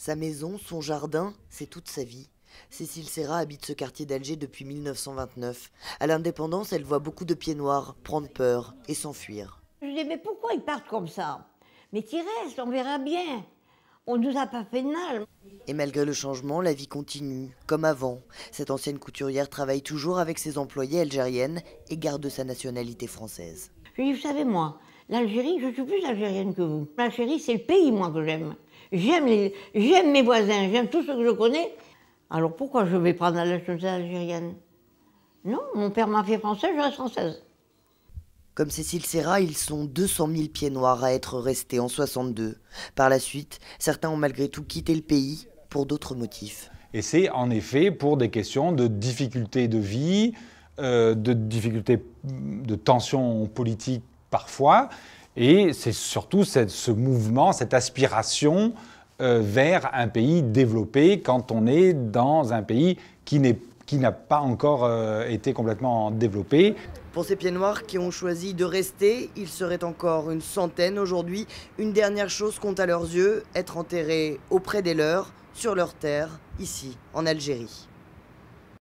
Sa maison, son jardin, c'est toute sa vie. Cécile Serra habite ce quartier d'Alger depuis 1929. À l'indépendance, elle voit beaucoup de pieds noirs prendre peur et s'enfuir. Je dis, mais pourquoi ils partent comme ça Mais qui reste on verra bien. On nous a pas fait de mal. Et malgré le changement, la vie continue, comme avant. Cette ancienne couturière travaille toujours avec ses employées algériennes et garde sa nationalité française. Je vous savez, moi, l'Algérie, je suis plus algérienne que vous. L'Algérie, c'est le pays, moi, que j'aime. J'aime, j'aime mes voisins, j'aime tous ceux que je connais. Alors pourquoi je vais prendre la nationalité algérienne Non, mon père m'a fait français, je reste française. Comme Cécile Serra, ils sont 200 000 pieds noirs à être restés en 62. Par la suite, certains ont malgré tout quitté le pays pour d'autres motifs. Et c'est en effet pour des questions de difficultés de vie, euh, de difficultés de tensions politiques parfois, et c'est surtout ce mouvement, cette aspiration euh, vers un pays développé quand on est dans un pays qui n'a pas encore euh, été complètement développé. Pour ces pieds noirs qui ont choisi de rester, il serait encore une centaine aujourd'hui. Une dernière chose compte à leurs yeux, être enterrés auprès des leurs, sur leur terre, ici, en Algérie.